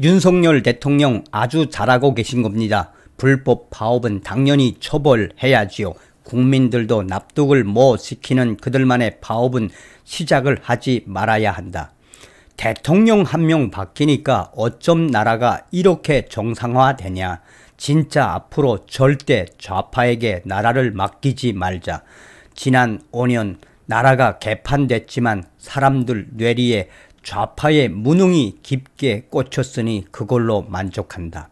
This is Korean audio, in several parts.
윤석열 대통령 아주 잘하고 계신 겁니다. 불법 파업은 당연히 처벌해야지요. 국민들도 납득을 못 뭐 시키는 그들만의 파업은 시작을 하지 말아야 한다. 대통령 한 명 바뀌니까 어쩜 나라가 이렇게 정상화되냐. 진짜 앞으로 절대 좌파에게 나라를 맡기지 말자. 지난 5년 나라가 개판됐지만 사람들 뇌리에 좌파의 무능이 깊게 꽂혔으니 그걸로 만족한다.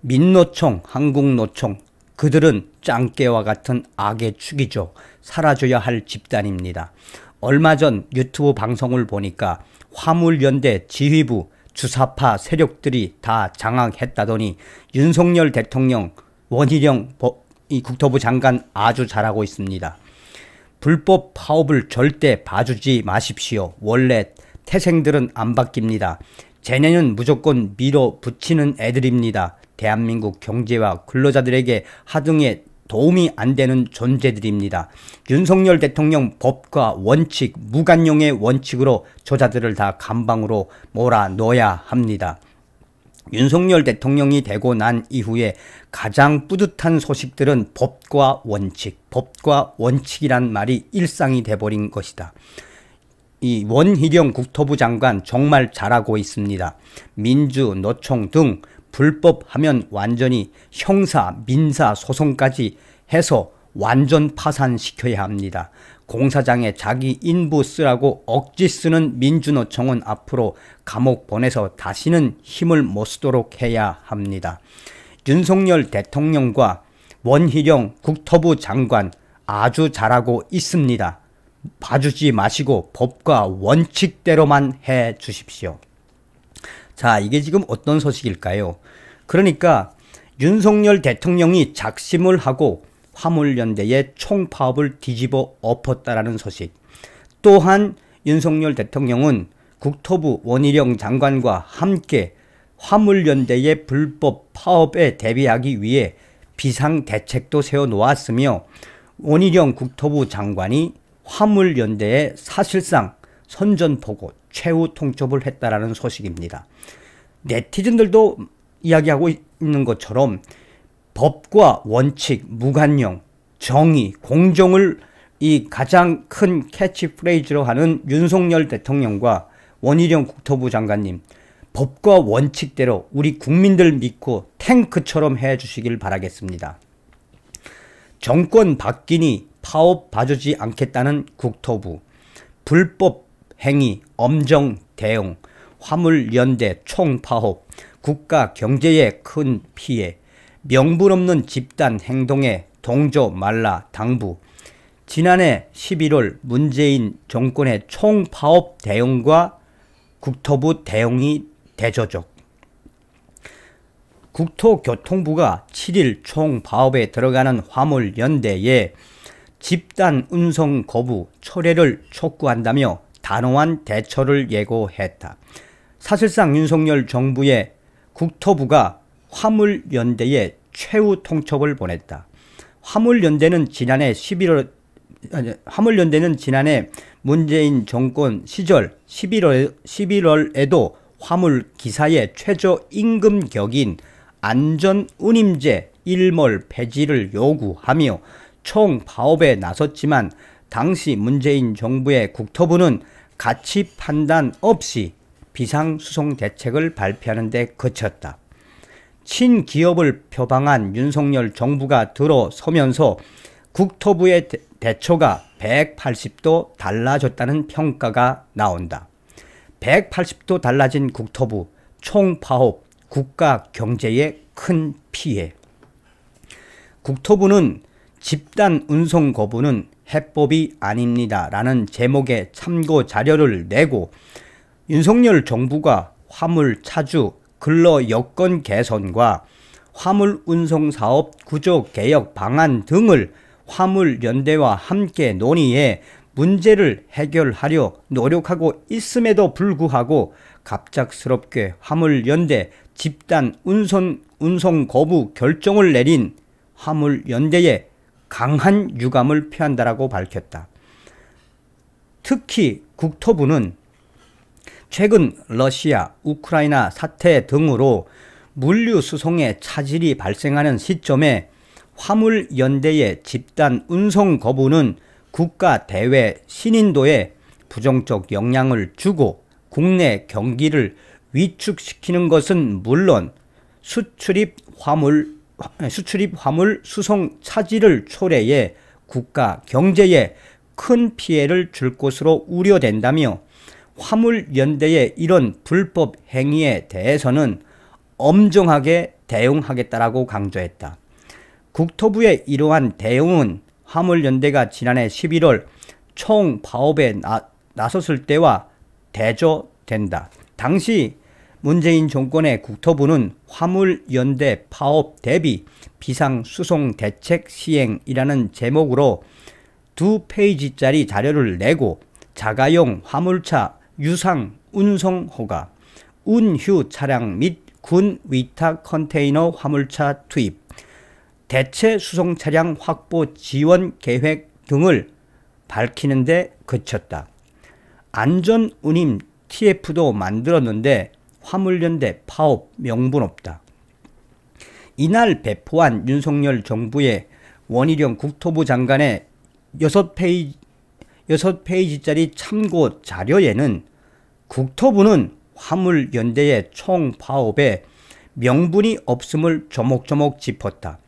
민노총, 한국노총 그들은 짱깨와 같은 악의 축이죠. 사라져야 할 집단입니다. 얼마 전 유튜브 방송을 보니까 화물연대 지휘부 주사파 세력들이 다 장악했다더니 윤석열 대통령 원희룡 국토부 장관 아주 잘하고 있습니다. 불법 파업을 절대 봐주지 마십시오. 원래 태생들은 안 바뀝니다. 쟤네는 무조건 밀어붙이는 애들입니다. 대한민국 경제와 근로자들에게 하등의 도움이 안 되는 존재들입니다. 윤석열 대통령 법과 원칙, 무관용의 원칙으로 저자들을 다 감방으로 몰아넣어야 합니다. 윤석열 대통령이 되고 난 이후에 가장 뿌듯한 소식들은 법과 원칙, 법과 원칙이란 말이 일상이 돼버린 것이다. 이 원희경 국토부 장관 정말 잘하고 있습니다. 민주, 노총 등 불법하면 완전히 형사, 민사 소송까지 해서 완전 파산시켜야 합니다. 공사장에 자기 인부 쓰라고 억지 쓰는 민주노총은 앞으로 감옥 보내서 다시는 힘을 못 쓰도록 해야 합니다. 윤석열 대통령과 원희룡 국토부 장관 아주 잘하고 있습니다. 봐주지 마시고 법과 원칙대로만 해 주십시오. 자, 이게 지금 어떤 소식일까요? 그러니까 윤석열 대통령이 작심을 하고 화물연대의 총파업을 뒤집어 엎었다라는 소식. 또한 윤석열 대통령은 국토부 원희룡 장관과 함께 화물연대의 불법 파업에 대비하기 위해 비상대책도 세워놓았으며 원희룡 국토부 장관이 화물연대에 사실상 선전보고 최후 통첩을 했다라는 소식입니다. 네티즌들도 이야기하고 있는 것처럼 법과 원칙, 무관용, 정의, 공정을 이 가장 큰 캐치프레이즈로 하는 윤석열 대통령과 원희룡 국토부 장관님 법과 원칙대로 우리 국민들 믿고 탱크처럼 해주시길 바라겠습니다. 정권 바뀌니 파업 봐주지 않겠다는 국토부, 불법 행위, 엄정 대응, 화물연대 총파업, 국가 경제에 큰 피해, 명분 없는 집단 행동에 동조 말라 당부, 지난해 11월 문재인 정권의 총파업 대응과 국토부 대응이 대조적. 국토교통부가 7일 총파업에 들어가는 화물연대에 집단 운송 거부, 철회를 촉구한다며 단호한 대처를 예고했다. 사실상 윤석열 정부의 국토부가 화물연대에 최후 통첩을 보냈다. 화물연대는 지난해 11월 화물연대는 지난해 문재인 정권 시절 11월, 11월에도 화물 기사의 최저 임금격인 안전운임제 일몰 폐지를 요구하며 총파업에 나섰지만 당시 문재인 정부의 국토부는 가치 판단 없이 비상수송 대책을 발표하는 데 그쳤다. 친기업을 표방한 윤석열 정부가 들어서면서 국토부의 대처가 180도 달라졌다는 평가가 나온다. 180도 달라진 국토부, 총파업, 국가 경제에 큰 피해. 국토부는 집단 운송 거부는 해법이 아닙니다. 라는 제목의 참고 자료를 내고 윤석열 정부가 화물 차주 근로 여건 개선과 화물 운송 사업 구조 개혁 방안 등을 화물 연대와 함께 논의해 문제를 해결하려 노력하고 있음에도 불구하고 갑작스럽게 화물 연대 집단 운송 운송 거부 결정을 내린 화물 연대의 강한 유감을 표한다라고 밝혔다. 특히 국토부는 최근 러시아, 우크라이나 사태 등으로 물류 수송에 차질이 발생하는 시점에 화물 연대의 집단 운송 거부는 국가 대외 신인도에 부정적 영향을 주고 국내 경기를 위축시키는 것은 물론 수출입 화물 예, 수출입 화물 수송 차질을 초래해 국가 경제에 큰 피해를 줄 것으로 우려된다며 화물 연대의 이런 불법 행위에 대해서는 엄정하게 대응하겠다라고 강조했다. 국토부의 이러한 대응은 화물연대가 지난해 11월 총 파업에 나, 섰을 때와 대조된다. 당시 문재인 정권의 국토부는 화물연대 파업 대비 비상수송 대책 시행이라는 제목으로 두 페이지짜리 자료를 내고 자가용 화물차 유상 운송 허가, 운휴 차량 및 군 위탁 컨테이너 화물차 투입, 대체 수송 차량 확보 지원 계획 등을 밝히는 데 그쳤다. 안전 운임 TF도 만들었는데 화물연대 파업 명분 없다. 이날 배포한 윤석열 정부의 원희룡 국토부 장관의 6페이지, 6페이지짜리 참고 자료에는 국토부는 화물연대의 총파업에 명분이 없음을 조목조목 짚었다.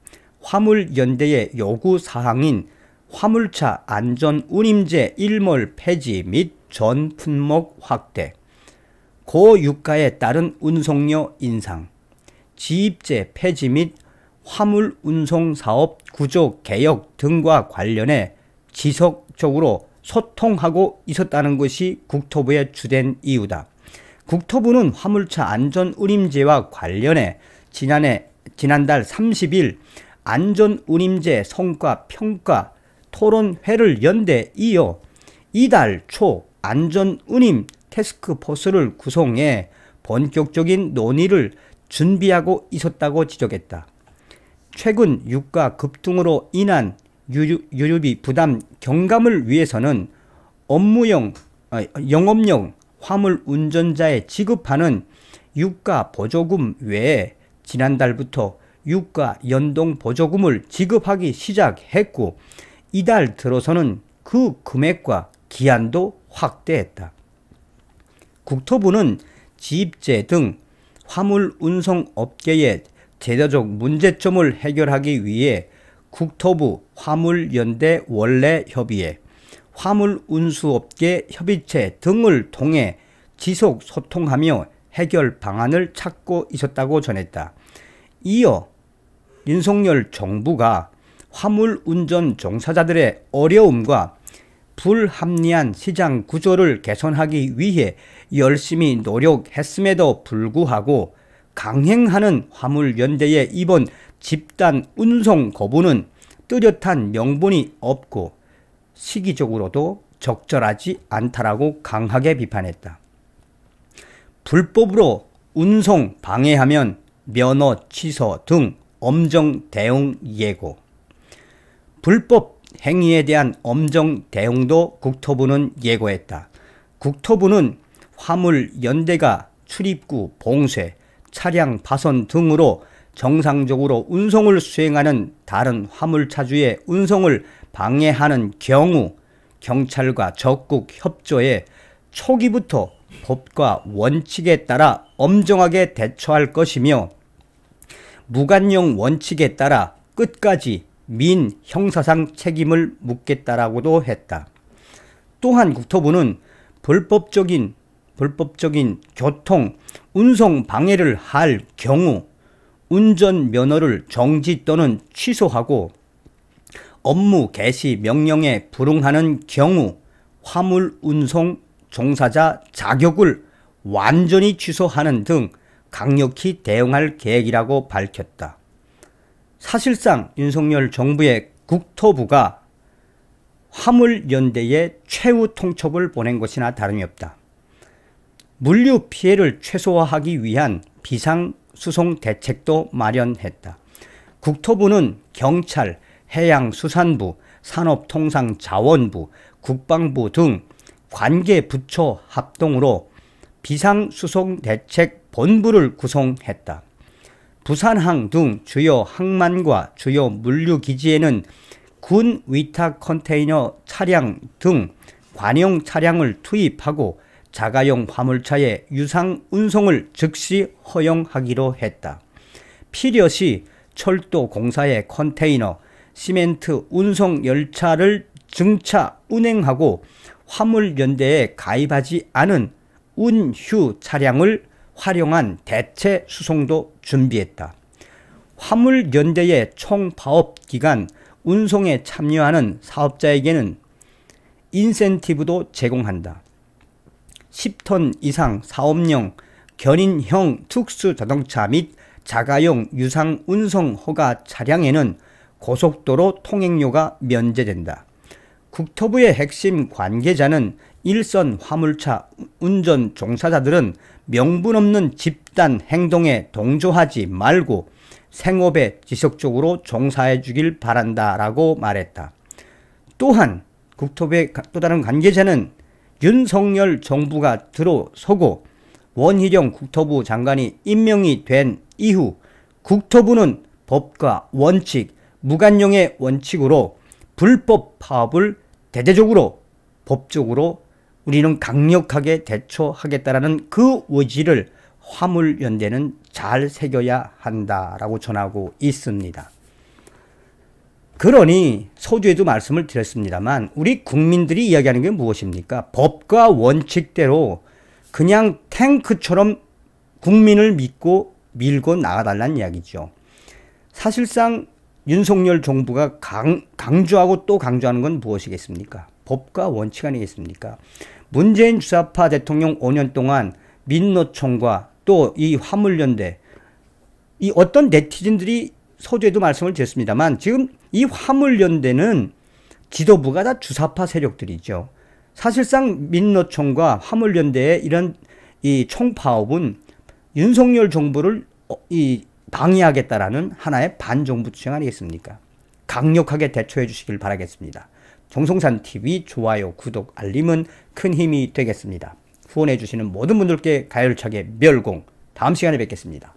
화물연대의 요구사항인 화물차 안전운임제 일몰 폐지 및 전품목 확대, 고유가에 따른 운송료 인상, 지입제 폐지 및 화물 운송 사업 구조 개혁 등과 관련해 지속적으로 소통하고 있었다는 것이 국토부의 주된 이유다. 국토부는 화물차 안전 운임제와 관련해 지난해 지난달 30일 안전 운임제 성과 평가 토론회를 연대 이어 이달 초 안전 운임 테스크포스를 구성해 본격적인 논의를 준비하고 있었다고 지적했다. 최근 유가 급등으로 인한 유류비 부담 경감을 위해서는 업무용, 아, 영업용 화물 운전자에 지급하는 유가 보조금 외에 지난달부터 유가 연동 보조금을 지급하기 시작했고 이달 들어서는 그 금액과 기한도 확대했다. 국토부는 지입제 등 화물 운송 업계의 제도적 문제점을 해결하기 위해 국토부 화물연대 원래협의회, 화물운수업계 협의체 등을 통해 지속 소통하며 해결 방안을 찾고 있었다고 전했다. 이어 윤석열 정부가 화물운전 종사자들의 어려움과 불합리한 시장 구조를 개선하기 위해 열심히 노력했음에도 불구하고 강행하는 화물연대의 이번 집단 운송 거부는 뚜렷한 명분이 없고 시기적으로도 적절하지 않다라고 강하게 비판했다. 불법으로 운송 방해하면 면허 취소 등 엄정 대응 예고. 불법 행위에 대한 엄정 대응도 국토부는 예고했다. 국토부는 화물 연대가 출입구 봉쇄, 차량 파손 등으로 정상적으로 운송을 수행하는 다른 화물차주의 운송을 방해하는 경우 경찰과 적극 협조해 초기부터 법과 원칙에 따라 엄정하게 대처할 것이며 무관용 원칙에 따라 끝까지 민 형사상 책임을 묻겠다라고도 했다. 또한 국토부는 불법적인 불법적인 교통 운송 방해를 할 경우 운전 면허를 정지 또는 취소하고 업무 개시 명령에 불응하는 경우 화물 운송 종사자 자격을 완전히 취소하는 등 강력히 대응할 계획이라고 밝혔다. 사실상 윤석열 정부의 국토부가 화물연대에 최후 통첩을 보낸 것이나 다름이 없다. 물류 피해를 최소화하기 위한 비상수송 대책도 마련했다. 국토부는 경찰, 해양수산부, 산업통상자원부, 국방부 등 관계 부처 합동으로 비상수송 대책 본부를 구성했다. 부산항 등 주요 항만과 주요 물류기지에는 군 위탁 컨테이너 차량 등 관용 차량을 투입하고 자가용 화물차의 유상 운송을 즉시 허용하기로 했다. 필요시 철도 공사의 컨테이너, 시멘트 운송 열차를 증차 운행하고 화물연대에 가입하지 않은 운휴 차량을 활용한 대체 수송도 준비했다. 화물 연대의 총 파업 기간 운송에 참여하는 사업자에게는 인센티브도 제공한다. 10톤 이상 사업용 견인형 특수 자동차 및 자가용 유상 운송 허가 차량에는 고속도로 통행료가 면제된다. 국토부의 핵심 관계자는 일선 화물차 운전 종사자들은 명분 없는 집단 행동에 동조하지 말고 생업에 지속적으로 종사해 주길 바란다라고 말했다. 또한 국토부의 또 다른 관계자는 윤석열 정부가 들어서고 원희룡 국토부 장관이 임명이 된 이후 국토부는 법과 원칙, 무관용의 원칙으로 불법 파업을 대대적으로 법적으로 우리는 강력하게 대처하겠다라는 그 의지를 화물연대는 잘 새겨야 한다라고 전하고 있습니다. 그러니 서두에도 말씀을 드렸습니다만 우리 국민들이 이야기하는 게 무엇입니까? 법과 원칙대로 그냥 탱크처럼 국민을 믿고 밀고 나가달라는 이야기죠. 사실상 윤석열 정부가 강, 강조하고 또 강조하는 건 무엇이겠습니까? 법과 원칙 아니겠습니까? 문재인 주사파 대통령 5년 동안 민노총과 또 이 화물연대 이 어떤 네티즌들이 소재도 말씀을 드렸습니다만 지금 이 화물연대는 지도부가 다 주사파 세력들이죠. 사실상 민노총과 화물연대의 이런 이 총파업은 윤석열 정부를 어, 이 방해하겠다라는 하나의 반정부 주장 아니겠습니까? 강력하게 대처해 주시길 바라겠습니다. 정성산 TV 좋아요, 구독, 알림은 큰 힘이 되겠습니다. 후원해 주시는 모든 분들께 가열차게 멸공. 다음 시간에 뵙겠습니다.